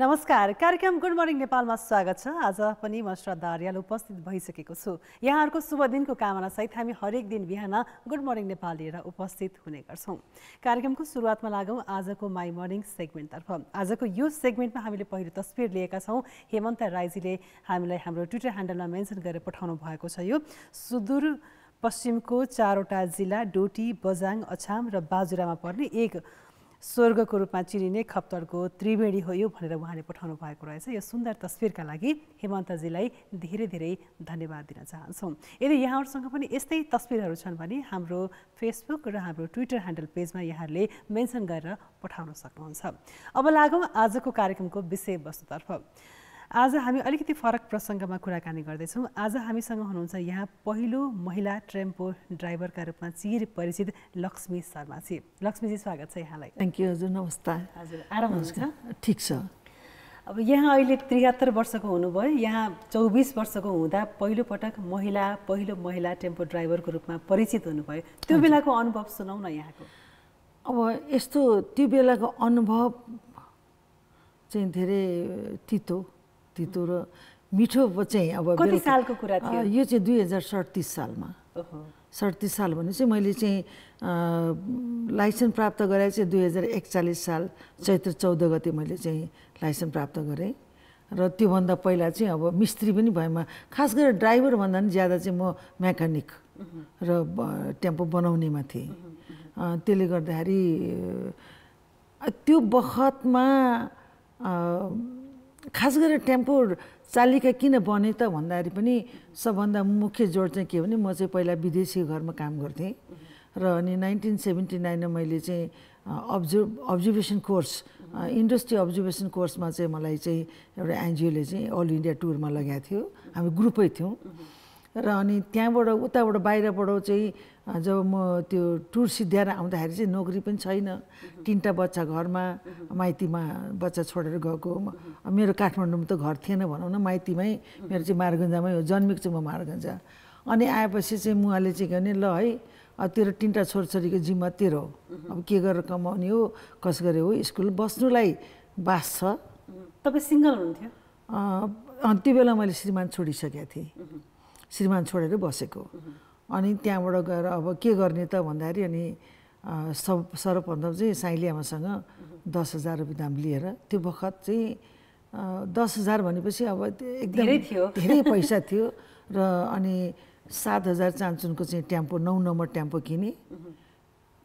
नमस्कार कार्यक्रम good morning नेपालमा स्वागत छ आज पनि म श्रद्धा अर्याल उपस्थित भइसकेको छु यहाँहरूको शुभ दिनको कामनासहित हामी हरेक दिन बिहान गुड मर्निङ नेपाल लिएर उपस्थित हुने गर्छौँ कार्यक्रमको सुरुवातमा लागौँ आजको माई मर्निङ सेगमेन्टतर्फ आजको यो सेगमेन्टमा हामीले पहिलो तस्विर लिएका छौँ हेमन्त राईजीले हामीलाई हाम्रो ट्विटर ह्यान्डलमा मेन्सन गरेर पठाउनु भएको छ यो सुदूर पश्चिमको चारवटा जिल्ला डोटी बजाङ अछाम र बाजुरामा पर्ने एक स्वर्गको रूपमा चिनिने खप्तडको त्रिवेणी हो यो भनेर उहाँले पठाउनु भएको रहेछ यो सुन्दर तस्विरका लागि हेमन्तजीलाई धेरै धेरै धन्यवाद दिन चाहन्छौँ यदि यहाँहरूसँग पनि यस्तै तस्विरहरू छन् भने हाम्रो फेसबुक र हाम्रो ट्विटर ह्यान्डल पेजमा यहाँहरूले मेन्सन गरेर पठाउन सक्नुहुन्छ अब लागौँ आजको कार्यक्रमको विषयवस्तुतर्फ आज हामी अलिकति फरक प्रसङ्गमा कुराकानी गर्दैछौँ आज हामीसँग हुनुहुन्छ यहाँ पहिलो महिला ट्रेम्पो ड्राइभरका रूपमा चिर परिचित लक्ष्मी शर्मा शर्माजी लक्ष्मीजी स्वागत छ यहाँलाई थ्याङ्क यू हजुर नमस्कार हजुर आराम हुनुहुन्छ ठिक छ अब यहाँ अहिले त्रिहत्तर वर्षको हुनुभयो यहाँ चौबिस वर्षको हुँदा पहिलोपटक महिला पहिलो महिला टेम्पो ड्राइभरको रूपमा परिचित हुनुभयो त्यो बेलाको अनुभव सुनाउ न यहाँको अब यस्तो त्यो बेलाको अनुभव चाहिँ धेरै तितो तितो र मिठो चाहिँ अब कति सालको कुरा थियो यो चाहिँ दुई हजार सडतिस सालमा सडतिस साल भने चाहिँ मैले चाहिँ लाइसेन्स प्राप्त गराए चाहिँ दुई हजार एकचालिस साल चैत्र चौध गते मैले चाहिँ लाइसेन्स प्राप्त गरेँ र त्योभन्दा पहिला चाहिँ अब मिस्त्री पनि भएमा खास गरेर ड्राइभरभन्दा पनि ज्यादा चाहिँ म मेकानिक र टेम्पो बनाउनेमा थिएँ त्यसले गर्दाखेरि त्यो बखतमा खास गरेर टेम्पो चालिका किन बने त भन्दाखेरि पनि सबभन्दा मुख्य जोड चाहिँ के भने म चाहिँ पहिला विदेशी घरमा काम गर्थेँ र अनि नाइन्टिन सेभेन्टी नाइनमा मैले चाहिँ observe observation course industry observation कोर्समा चाहिँ मलाई चाहिँ एउटा एनजिओले चाहिँ अल इन्डिया टुरमा लगाएको थियो हामी ग्रुपै थियौँ र अनि त्यहाँबाट उताबाट बाहिरबाट चाहिँ जब म त्यो टुर सिद्ध्याएर आउँदाखेरि चाहिँ नोकरी पनि छैन तिनवटा बच्चा घरमा माइतीमा बच्चा छोडेर गएको मेरो काठमाडौँमा त घर थिएन भनौँ न माइतीमै मेरो चाहिँ मारगन्जामै हो जन्मेको चाहिँ म मारगन्जा अनि आएपछि चाहिँ मुवाले चाहिँ के भने ल है तेरो तिनवटा छोराछोरीको जिम्मा तेरो अब के गरेर कमाउने हो कस गरे हो स्कुल बस्नुलाई बास छ तपाईँ सिङ्गल हुनुहुन्थ्यो त्यो बेला मैले श्रीमान छोडिसकेको थिएँ श्रीमान छोडेर बसेको अनि त्यहाँबाट गएर अब के गर्ने त भन्दाखेरि अनि सब सर्वप्रथम चाहिँ साइली आमासँग दस हजार रुपियाँ दाम लिएर त्यो बखत चाहिँ दस हजार भनेपछि अब एकदम धेरै पैसा थियो र अनि सात हजार चान्चुनको चाहिँ ट्याम्पो नौ नम्बर ट्याम्पो किने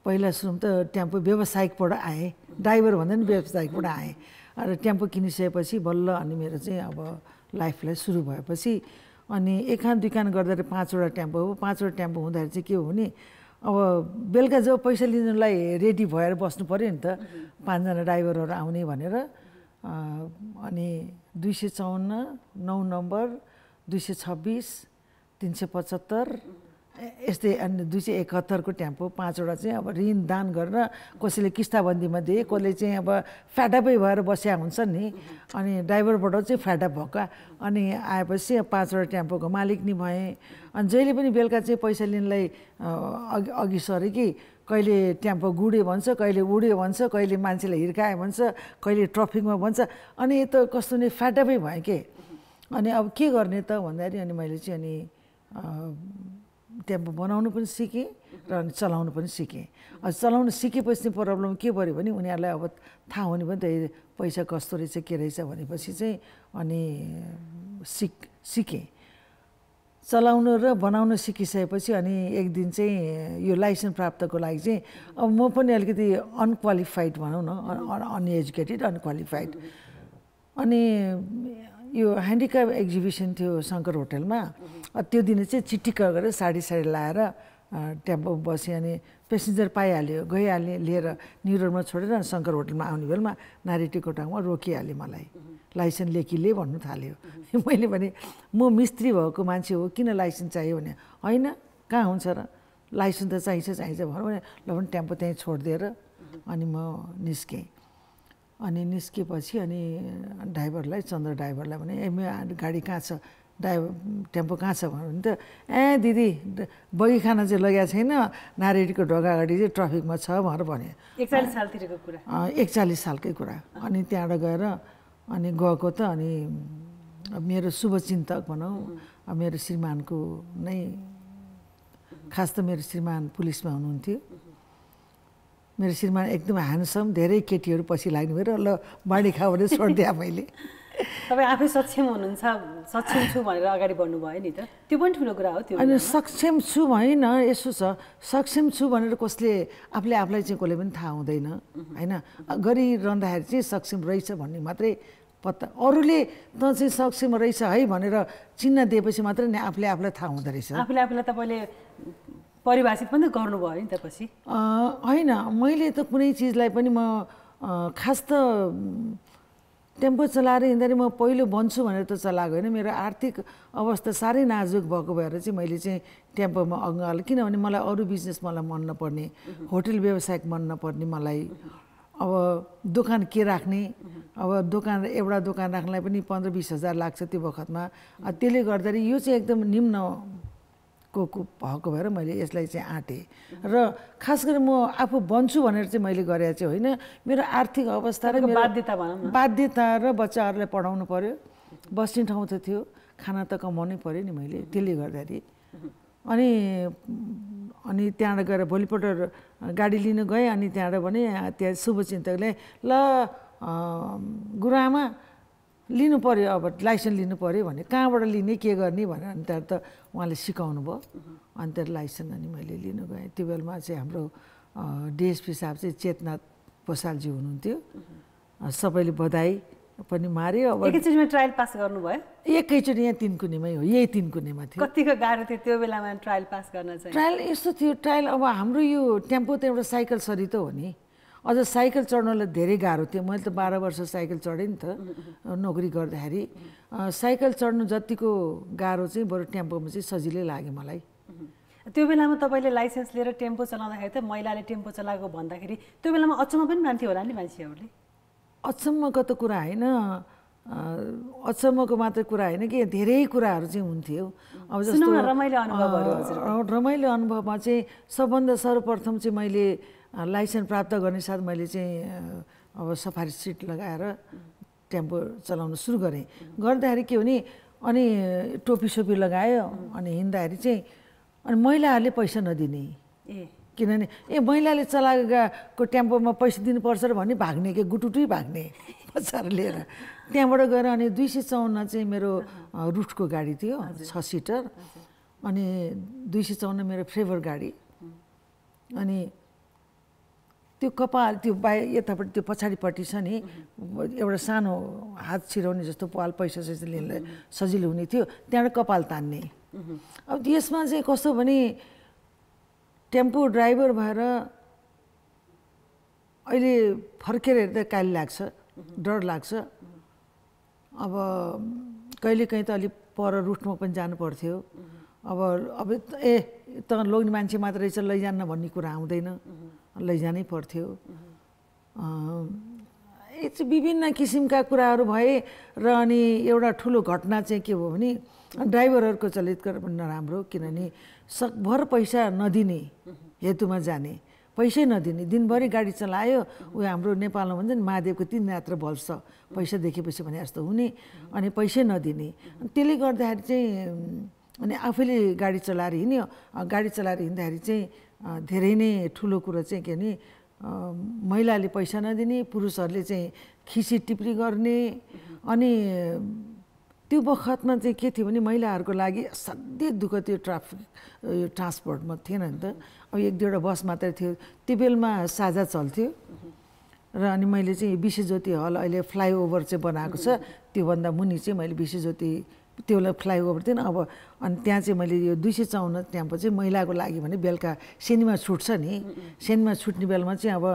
पहिला सुरु त ट्याम्पो व्यावसायिकबाट आएँ ड्राइभर भन्दा पनि व्यावसायिकबाट आएँ र ट्याम्पो किनिसकेपछि बल्ल अनि मेरो चाहिँ अब लाइफलाई सुरु भएपछि अनि एक खान दुई खान पाँचवटा ट्याम्पो हो पाँचवटा ट्याम्पो हुँदाखेरि चाहिँ के हो भने अब बेलुका जब पैसा लिनुलाई रेडी भएर बस्नु पऱ्यो नि त पाँचजना ड्राइभरहरू आउने भनेर अनि दुई सय चौन्न नौ नम्बर दुई सय छब्बिस तिन सय पचहत्तर यस्तै अनि दुई सय एकहत्तरको ट्याम्पो पाँचवटा चाहिँ अब ऋण दान गरेर कसैले किस्ताबन्दीमा दिए कसले चाहिँ अब फ्याटअपै भएर बस्या हुन्छ नि अनि ड्राइभरबाट चाहिँ फ्याटअप भएको अनि आएपछि पाँचवटा ट्याम्पोको मालिक नि भएँ अनि जहिले पनि बेलुका चाहिँ पैसा लिनलाई अघि अघि सरेँ कि कहिले ट्याम्पो गुड्यो भन्छ कहिले उड्यो भन्छ कहिले मान्छेले हिर्कायो भन्छ कहिले ट्राफिकमा भन्छ अनि यो त कस्तो नै फ्याटअपै भएँ के अनि अब के गर्ने त भन्दाखेरि अनि मैले चाहिँ अनि त्यहाँ बनाउनु पनि सिकेँ र चलाउनु पनि सिकेँ अनि चलाउनु सिकेपछि प्रब्लम के पऱ्यो भने उनीहरूलाई अब थाहा हुने पनि त पैसा कस्तो रहेछ के रहेछ भनेपछि चाहिँ अनि सिक सिकेँ चलाउनु र बनाउनु सिकिसकेपछि अनि एक दिन चाहिँ यो लाइसेन्स प्राप्तको लागि चाहिँ अब म पनि अलिकति अनक्वालिफाइड भनौँ न अनएजुकेटेड अनक्वालिफाइड अनि यो ह्यान्डिक्राफ्ट एक्जिबिसन थियो शङ्कर होटलमा त्यो दिन चाहिँ चिटिक्क गरेर साडी साडी लाएर टेम्पो बसेँ अनि पेसेन्जर पाइहाल्यो गइहालेँ लिएर न्यु रोडमा छोडेर शङ्कर होटलमा आउने बेलामा नारेटी कोटाङमा रोकिहालेँ मलाई लाइसेन्स लेखिले भन्नु थाल्यो मैले भने म मिस्त्री भएको मान्छे हो किन लाइसेन्स चाहियो भने होइन कहाँ हुन्छ र लाइसेन्स त चाहिन्छ चाहिन्छ भनौँ भने ल भने ट्याम्पो त्यहीँ छोडिदिएर अनि म निस्केँ अनि निस्केपछि अनि ड्राइभरलाई चन्द्र ड्राइभरलाई भने ए मेरो गाडी कहाँ छ ड्राइभर टेम्पो कहाँ छ भन्यो भने त ए दिदी बगी खाना चाहिँ लगेको छैन नारीको ढोका अगाडि चाहिँ ट्राफिकमा छ भनेर भने एकचालिस सालतिरको कुरा एकचालिस सालकै कुरा अनि त्यहाँबाट गएर अनि गएको त अनि मेरो शुभचिन्तक भनौँ मेरो श्रीमानको नै खास त मेरो श्रीमान पुलिसमा हुनुहुन्थ्यो मेरो श्रीमान एकदम ह्यान्डसम धेरै केटीहरू पछि लाग्नुभयो र ल बाँडी खाऊ भने छोडिदिएँ मैले तपाईँ आफै सक्षम हुनुहुन्छ सक्षम छु भनेर अगाडि बढ्नुभयो नि त त्यो पनि ठुलो कुरा हो त्यो अनि सक्षम छु होइन यसो छ सक्षम छु भनेर कसले आफूले आफूलाई चाहिँ कसले पनि थाहा हुँदैन होइन गरिरहँदाखेरि चाहिँ सक्षम रहेछ भन्ने मात्रै पत्ता अरूले त चाहिँ सक्षम रहेछ है भनेर चिन्ह दिएपछि मात्रै नि आफूले आफूलाई थाहा हुँदो रहेछ आफूले आफूलाई तपाईँले परिभाषित पनि गर्नुभयो नि त पछि होइन मैले त कुनै चिजलाई पनि म खास त टेम्पो चलाएर हिँड्दाखेरि म पहिलो बन्छु भनेर त चलाएको होइन मेरो आर्थिक अवस्था साह्रै नाजुक भएको भएर चाहिँ मैले चाहिँ टेम्पोमा अँगाल किनभने मलाई अरू बिजनेस मलाई मन नपर्ने होटल व्यवसाय मन नपर्ने मलाई अब दोकान के राख्ने अब दोकान एउटा दोकान राख्नलाई पनि पन्ध्र बिस हजार लाग्छ त्यो बखतमा त्यसले गर्दाखेरि यो चाहिँ एकदम निम्न को भएको भएर मैले यसलाई चाहिँ आँटेँ र खास गरी म आफू बन्छु भनेर चाहिँ मैले गरेर चाहिँ होइन मेरो आर्थिक अवस्था र बाध्यता बाध्यता र बच्चाहरूलाई पढाउनु पऱ्यो बस्ने ठाउँ त थियो खाना त कमाउनै पऱ्यो नि मैले त्यसले गर्दाखेरि अनि अनि त्यहाँबाट गएर भोलिपल्ट गाडी लिन गएँ अनि त्यहाँबाट भने त्यहाँ शुभचिन्तकले ल गुरुआमा लिनु पऱ्यो अब लाइसेन्स लिनु पऱ्यो भने कहाँबाट लिने के गर्ने भनेर अनि त्यहाँ त उहाँले सिकाउनु भयो अनि त्यहाँ लाइसेन्स अनि मैले लिनु गएँ त्यो बेलामा चाहिँ हाम्रो डिएसपी साहब चाहिँ चेतनाथ पोसालजी हुनुहुन्थ्यो सबैले बधाई पनि माऱ्यो अब एकैचोटिमा ट्रायल पास गर्नुभयो एकैचोटि यहाँ तिन कुनेमै हो यही तिन कुनेमा थियो कतिको गाह्रो थियो त्यो बेलामा ट्रायल पास गर्न चाहिँ ट्रायल यस्तो थियो ट्रायल अब हाम्रो यो टेम्पो त एउटा साइकल सरी त हो नि अझ साइकल चढ्नलाई धेरै गाह्रो थियो मैले त बाह्र वर्ष साइकल चढेँ नि त नोकरी गर्दाखेरि साइकल चढ्नु जतिको गाह्रो चाहिँ बरु टेम्पोमा चाहिँ सजिलै लाग्यो मलाई त्यो बेलामा तपाईँले लाइसेन्स लिएर टेम्पो चलाउँदाखेरि त महिलाले टेम्पो चलाएको भन्दाखेरि त्यो बेलामा अचम्म पनि मान्थ्यो होला नि मान्छेहरूले अचम्मको त कुरा होइन अचम्मको मात्र कुरा होइन कि धेरै कुराहरू चाहिँ हुन्थ्यो अब जस्तो रमाइलो अनुभवमा चाहिँ सबभन्दा सर्वप्रथम चाहिँ मैले लाइसेन्स प्राप्त गर्ने साथ मैले चाहिँ अब सफारी सिट लगाएर टेम्पो चलाउन सुरु गरेँ गर्दाखेरि के भने अनि टोपी सोपी लगायो अनि हिँड्दाखेरि चाहिँ अनि महिलाहरूले पैसा नदिने ए किनभने ए महिलाले चलाएको टेम्पोमा पैसा दिनुपर्छ र भन्ने भाग्ने के गुटुटुई भाग्ने बच्चाहरू लिएर त्यहाँबाट गएर अनि दुई सय चौन्न चाहिँ मेरो रुटको गाडी थियो छ सिटर अनि दुई सय चौन्न मेरो फेभर गाडी अनि त्यो कपाल त्यो बाहे यतापट्टि त्यो पछाडिपट्टि छ नि एउटा सानो हात छिराउने जस्तो पाल पैसा जस्तो लिनलाई सजिलो हुने थियो त्यहाँबाट कपाल तान्ने अब त्यसमा चाहिँ कस्तो भने टेम्पो ड्राइभर भएर अहिले फर्केर हेर्दा काली लाग्छ डर लाग्छ अब कहिलेकाहीँ त अलिक पर रुटमा पनि जानु पर्थ्यो अब अब ए त लोग्ने मान्छे मात्र रहेछ लैजान्न भन्ने कुरा आउँदैन लैजानै पर्थ्यो विभिन्न किसिमका कुराहरू भए र अनि एउटा ठुलो घटना चाहिँ के हो भने ड्राइभरहरूको चलित पनि नराम्रो किनभने सकभर पैसा नदिने हेतुमा जाने पैसै नदिने दिनभरि गाडी चलायो उयो हाम्रो नेपालमा भन्छ नि महादेवको तिन यात्रा बल्छ पैसा देखेपछि भने जस्तो हुने अनि पैसै नदिने त्यसले गर्दाखेरि चाहिँ अनि आफैले गाडी चलाएर हिँड्यो गाडी चलाएर हिँड्दाखेरि चाहिँ धेरै नै ठुलो कुरो चाहिँ के भने महिलाले पैसा नदिने पुरुषहरूले चाहिँ खिसी टिप्री गर्ने अनि त्यो बखतमा चाहिँ के थियो भने महिलाहरूको लागि असाध्यै दुःख त्यो ट्राफिक यो ट्रान्सपोर्टमा थिएन नि त अब एक दुईवटा बस मात्रै थियो त्यो बेलमा साझा चल्थ्यो र अनि मैले चाहिँ विश्वज्योति हल अहिले फ्लाइओभर चाहिँ बनाएको छ त्योभन्दा मुनि चाहिँ मैले विश्वज्योति त्यसलाई फ्लाइओभर थिएन अब अनि त्यहाँ चाहिँ मैले यो दुई सय चौन्न त्यहाँको चाहिँ महिलाको लागि भने बेलुका सेनीमा छुट्छ नि सेनीमा छुट्ने बेलामा चाहिँ अब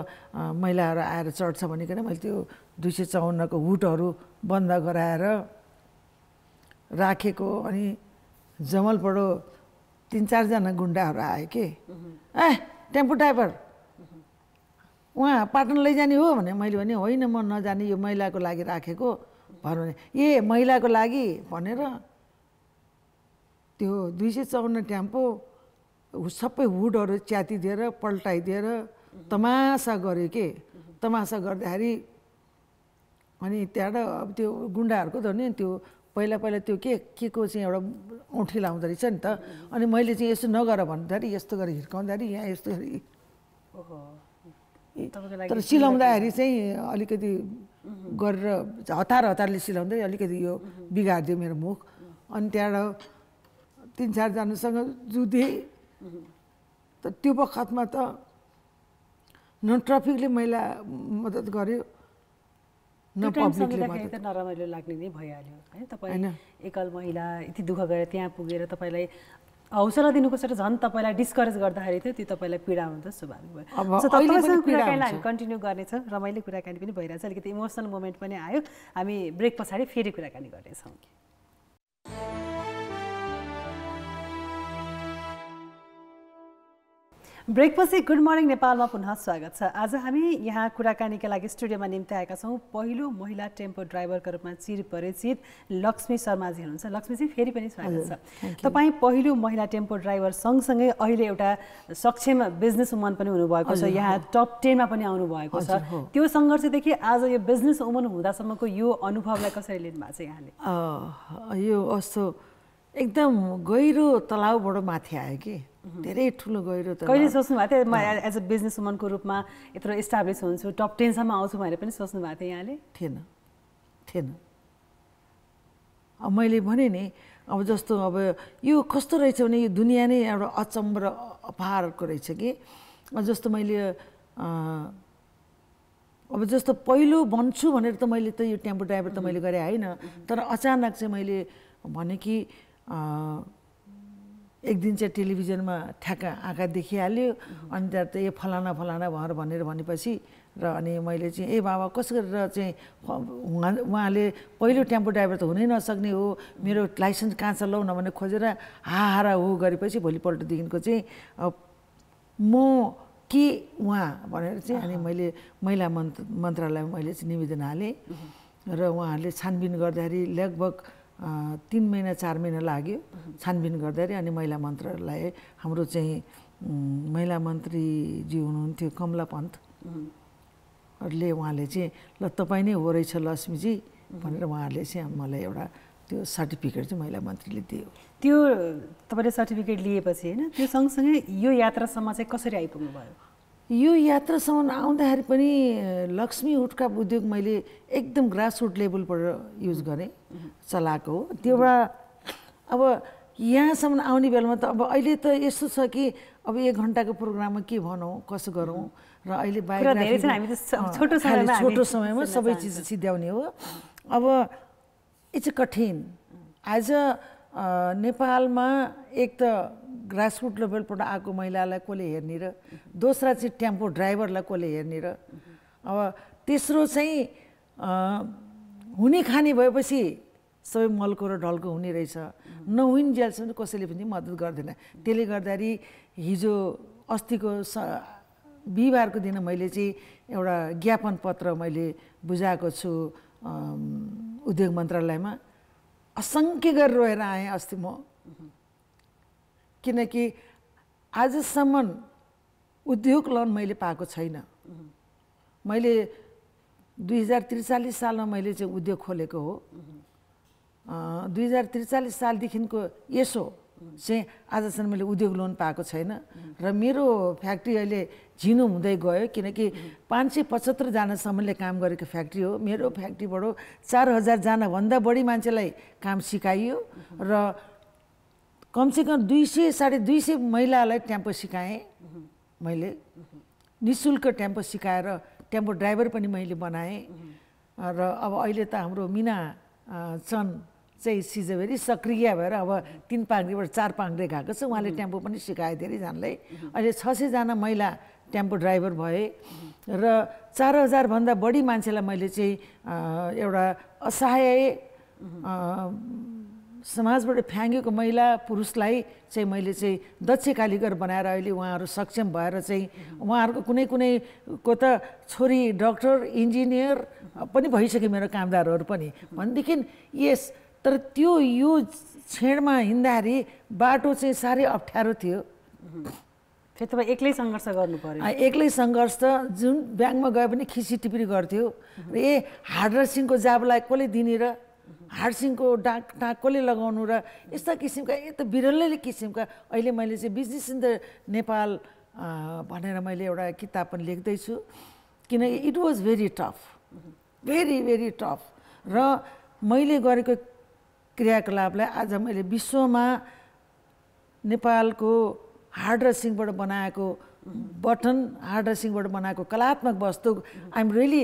महिलाहरू आएर चढ्छ भनेकन मैले त्यो दुई सय चौन्नको हुटहरू बन्द गराएर राखेको अनि जमलपडो तिन चारजना गुन्डाहरू आयो कि ए टेम्पो ड्राइभर उहाँ पाटन लैजाने हो भने मैले भने होइन म नजाने यो महिलाको लागि राखेको भनौँ भने ए महिलाको लागि भनेर त्यो दुई सय चौन्न ट्याम्पो सबै हुडहरू च्यातिदिएर पल्टाइदिएर तमासा गऱ्यो के तमासा गर्दाखेरि अनि त्यहाँबाट अब त्यो गुन्डाहरूको त नि त्यो पहिला पहिला त्यो के के को चाहिँ एउटा औँठी लाउँदो रहेछ नि त अनि मैले चाहिँ यसो नगर भन्दाखेरि यस्तो गरेर हिर्काउँदाखेरि यहाँ यस्तो गरी तर सिलाउँदाखेरि चाहिँ अलिकति गरेर हतार हतारले सिलाउँदै अलिकति यो बिगारिदियो मेरो मुख अनि त्यहाँबाट तिन चारजनासँग जुधेँ त त्यो बखतमा त न ट्राफिकले मैला मद्दत गर्यो न नरमाइलो लाग्ने नै भइहाल्यो होइन तपाईँ एकल महिला यति दुःख गरेर त्यहाँ पुगेर तपाईँलाई हौसला दिनुपर्छ र झन् तपाईँलाई डिस्करेज गर्दाखेरि थियो त्यो तपाईँलाई पीडा हुन्छ स्वाभाविक भयो कुराकानीलाई हामी कन्टिन्यू गर्नेछौँ रमाइलो कुराकानी पनि भइरहेछ अलिकति इमोसनल मोमेन्ट पनि आयो हामी ब्रेक पछाडि फेरि कुराकानी गर्नेछौँ कि ब्रेकपछि गुड मर्निङ नेपालमा पुनः स्वागत छ आज हामी यहाँ कुराकानीका लागि स्टुडियोमा निम्ति आएका छौँ पहिलो महिला टेम्पो ड्राइभरको रूपमा चिर परिचित लक्ष्मी शर्माजी हुनुहुन्छ लक्ष्मीजी फेरि पनि स्वागत छ तपाईँ पहिलो महिला टेम्पो ड्राइभर सँगसँगै अहिले एउटा सक्षम बिजनेस वुमन पनि हुनुभएको छ यहाँ टप टेनमा पनि आउनुभएको छ त्यो सङ्घर्षदेखि आज यो बिजनेस वुमन हुँदासम्मको यो अनुभवलाई कसरी लिनु भएको छ यहाँले यो अस्तो एकदम गहिरो तलाउबाट माथि आयो कि Mhm. धेरै ठुलो गहिरो त कहिले सोच्नु भएको थियो म एज अ बिजनेस वुमनको रूपमा यत्रो इस्टाब्लिस हुन्छु टप टेनसम्म आउँछु भनेर पनि सोच्नु भएको थियो यहाँले थिएन थिएन अब मैले भने नि अब जस्तो अब यो कस्तो रहेछ भने यो दुनियाँ नै एउटा अचम्म र अपारको रहेछ कि जस्तो मैले अब जस्तो पहिलो भन्छु भनेर त मैले त यो टेम्पो ड्राइभर त mhm। मैले गरेँ होइन mhm। तर अचानक चाहिँ मैले भने कि एक दिन चाहिँ टेलिभिजनमा ठ्याक्का आँखा देखिहाल्यो अनि त्यहाँ त ए फलाना फलाना भएर भनेर भनेपछि र अनि मैले चाहिँ ए बाबा कसो गरेर चाहिँ उहाँ उहाँले पहिलो टेम्पो ड्राइभर त हुनै नसक्ने हो मेरो लाइसेन्स कहाँ छ लौ न भने खोजेर हाहारा हो गरेपछि भोलिपल्टदेखिको चाहिँ म के उहाँ भनेर चाहिँ अनि मैले महिला मन्त्र मन्त्रालयमा मैले चाहिँ निवेदन हालेँ र उहाँहरूले छानबिन गर्दाखेरि लगभग तिन महिना चार महिना लाग्यो छानबिन गर्दाखेरि अनि महिला मन्त्रालय हाम्रो चाहिँ महिला मन्त्रीजी हुनुहुन्थ्यो कमला पन्तहरूले उहाँले चाहिँ ल तपाईँ नै हो रहेछ लक्ष्मीजी भनेर उहाँहरूले चाहिँ मलाई एउटा त्यो सर्टिफिकेट चाहिँ महिला मन्त्रीले दियो त्यो तपाईँले सर्टिफिकेट लिएपछि होइन त्यो सँगसँगै यो यात्रासम्म चाहिँ कसरी आइपुग्नु भयो यो यात्रासम्म आउँदाखेरि पनि लक्ष्मी उठका उद्योग मैले एकदम ग्रासरुट लेभलबाट युज गरेँ चलाएको हो त्योबाट अब यहाँसम्म आउने बेलामा त अब अहिले त यस्तो छ कि अब एक घन्टाको प्रोग्राममा के भनौँ कसो गरौँ र अहिले बाहिर छोटो समयमा सबै चिज सिद्ध्याउने हो अब इट्स कठिन एज अ नेपालमा एक त ग्रासरुट लेभलबाट आएको महिलालाई कसले हेर्ने र दोस्रो चाहिँ टेम्पो ड्राइभरलाई कसले हेर्ने र अब तेस्रो चाहिँ हुने खाने भएपछि सबै मलको र ढल्को हुने रहेछ नहुने जेलसम्म कसैले पनि मद्दत गर्दैन त्यसले गर्दाखेरि हिजो अस्तिको स बिहिबारको दिन मैले चाहिँ एउटा ज्ञापन पत्र मैले बुझाएको छु उद्योग मन्त्रालयमा असङ्ख्य गरेर रहेर आएँ अस्ति म किनकि आजसम्म उद्योग लोन मैले पाएको छैन मैले दुई हजार त्रिचालिस सालमा मैले चाहिँ उद्योग खोलेको हो दुई हजार त्रिचालिस सालदेखिको यसो चाहिँ आजसम्म मैले उद्योग लोन पाएको छैन र मेरो फ्याक्ट्री अहिले झिनो हुँदै गयो किनकि पाँच सय पचहत्तरजनासम्मले काम गरेको फ्याक्ट्री हो मेरो फ्याक्ट्रीबाट चार हजारजनाभन्दा बढी मान्छेलाई काम सिकाइयो र कमसेकम दुई सय साढे दुई सय महिलालाई टेम्पो सिकाएँ मैले नि शुल्क ट्याम्पो सिकाएर टेम्पो ड्राइभर पनि मैले बनाएँ र अब अहिले त हाम्रो मिना चन्द चाहिँ सिज भेरी सक्रिय भएर अब तिन पाङ्ग्रेबाट चार पाङ्ग्रे गएको छ उहाँले टेम्पो पनि सिकाए धेरैजनालाई अहिले छ सयजना महिला टेम्पो ड्राइभर भए र चार हजारभन्दा बढी मान्छेलाई मैले चाहिँ एउटा असहाय समाजबाट फ्याँकेको महिला पुरुषलाई चाहिँ मैले चाहिँ दक्ष कालीगर बनाएर अहिले उहाँहरू सक्षम भएर चाहिँ उहाँहरूको कुनै कुनै को त छोरी डक्टर इन्जिनियर पनि भइसक्यो मेरो कामदारहरू पनि भनेदेखि यस तर त्यो यो छेडमा हिँड्दाखेरि बाटो चाहिँ साह्रै अप्ठ्यारो थियो फेरि तपाईँ एक्लै सङ्घर्ष गर्नु पऱ्यो एक्लै सङ्घर्ष त जुन ब्याङ्कमा गए पनि खिसी टिप्री गर्थ्यो र ए हार्ड ड्रेसिङको जाबलाई कसले दिने र हार्सिङको डाक टाँक कसले लगाउनु र यस्ता किसिमका यता बिरलै किसिमका अहिले मैले चाहिँ बिजनेस इन द नेपाल भनेर मैले एउटा किताब पनि लेख्दैछु किनकि it was very tough very very tough र मैले गरेको क्रियाकलापलाई आज मैले विश्वमा नेपालको हार्ड ड्रेसिङबाट बनाएको बटन हार्ड ड्रेसिङबाट बनाएको कलात्मक वस्तु आइएम रियली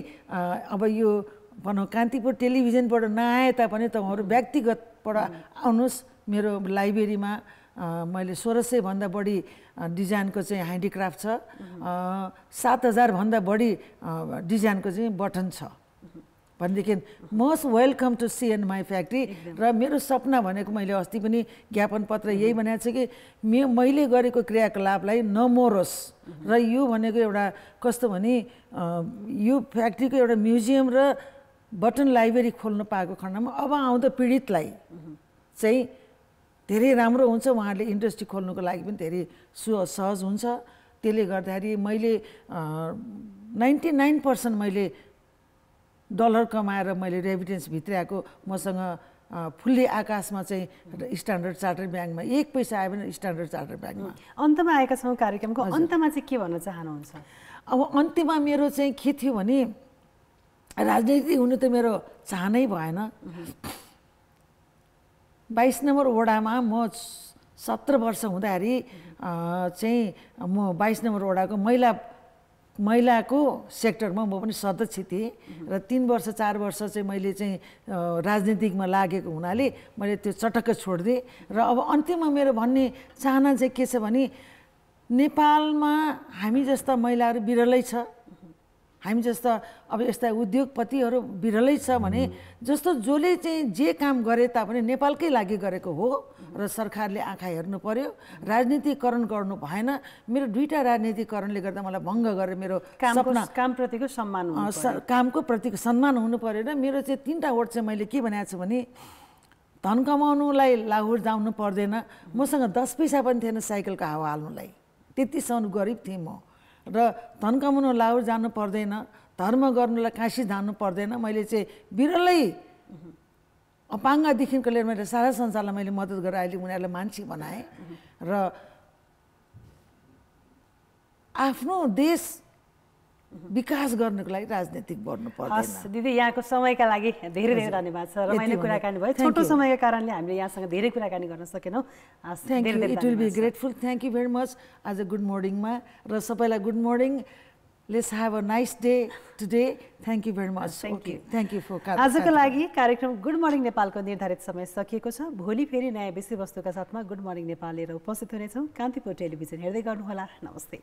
अब यो भनौँ कान्तिपुर टेलिभिजनबाट नआए तापनि तपाईँहरू व्यक्तिगतबाट आउनुहोस् मेरो लाइब्रेरीमा मैले सोह्र सयभन्दा बढी डिजाइनको चाहिँ ह्यान्डिक्राफ्ट छ सात हजारभन्दा बढी डिजाइनको चाहिँ बटन छ भनेदेखि मोस्ट वेलकम टु सी सिएन माई फ्याक्ट्री र मेरो सपना भनेको मैले अस्ति पनि ज्ञापन पत्र यही भनेको छु कि मे मैले गरेको क्रियाकलापलाई नमरोस् र यो भनेको एउटा कस्तो भने यो फ्याक्ट्रीको एउटा म्युजियम र बटन लाइब्रेरी खोल्नु पाएको खण्डमा अब आउँदो पीडितलाई चाहिँ धेरै राम्रो हुन्छ उहाँहरूले इन्डस्ट्री खोल्नुको लागि पनि धेरै सु सहज हुन्छ त्यसले गर्दाखेरि मैले नाइन्टी नाइन पर्सेन्ट मैले डलर कमाएर मैले रेभिडेन्स भित्राएको मसँग फुल्ली आकाशमा चाहिँ स्ट्यान्डर्ड चार्टर ब्याङ्कमा एक पैसा आयो भने स्ट्यान्डर्ड चार्टर ब्याङ्कमा अन्तमा आएका छौँ कार्यक्रमको अन्तमा चाहिँ के भन्न चाहनुहुन्छ अब अन्तिममा मेरो चाहिँ के थियो भने राजनीति हुनु त मेरो चाहनै भएन बाइस नम्बर वडामा म सत्र वर्ष हुँदाखेरि चाहिँ म बाइस नम्बर वडाको महिला महिलाको सेक्टरमा म पनि सदस्य थिएँ र तिन वर्ष चार वर्ष चाहिँ मैले चाहिँ राजनीतिमा लागेको हुनाले मैले त्यो चटक्क छोडिदिएँ र अब अन्तिममा मेरो भन्ने चाहना चाहिँ के छ भने नेपालमा हामी जस्ता महिलाहरू बिरलै छ हामी जस्तो अब यस्ता उद्योगपतिहरू बिरलै छ भने जस्तो जसले चाहिँ जे काम गरे तापनि नेपालकै लागि गरेको हो र सरकारले आँखा हेर्नु पर्यो राजनीतिकरण गर्नु भएन मेरो दुईवटा राजनीतिकरणले गर्दा मलाई भङ्ग गरेर मेरो काम प्रतिको सम्मान कामको प्रतिको सम्मान हुनु पर्यो र मेरो चाहिँ तिनवटा वर्ड चाहिँ मैले के भनेको छु भने धन कमाउनुलाई लाहोर जाउनु पर्दैन मसँग दस पैसा पनि थिएन साइकलको हावा हाल्नुलाई त्यतिसम्म गरिब थिएँ म र तन्कामुनो लाउ जानु पर्दैन धर्म गर्नुलाई काँसी जानु पर्दैन मैले चाहिँ बिरलै अपाङ्गदेखिको लिएर मैले सारा संसारलाई मैले मद्दत गरेर अहिले उनीहरूलाई मान्छे बनाएँ र आफ्नो देश विकास गर्नको लागि राजनीतिक बढ्नु पर्छ दिदी यहाँको समयका लागि धेरै धेरै धन्यवाद छ रमाइलो कुराकानी भयो छोटो समयको कारणले हामीले यहाँसँग धेरै कुराकानी गर्न सकेनौँ it will be grateful thank you very much आज गुड मर्निङमा र सबैलाई good morning let's have a nice day today thank you very much thank you thank you for आजको लागि कार्यक्रम गुड मर्निङ नेपालको निर्धारित समय सकिएको छ भोलि फेरि नयाँ विषयवस्तुका साथमा गुड मर्निङ नेपाल लिएर उपस्थित हुनेछौँ कान्तिपुर टेलिभिजन हेर्दै गर्नुहोला नमस्ते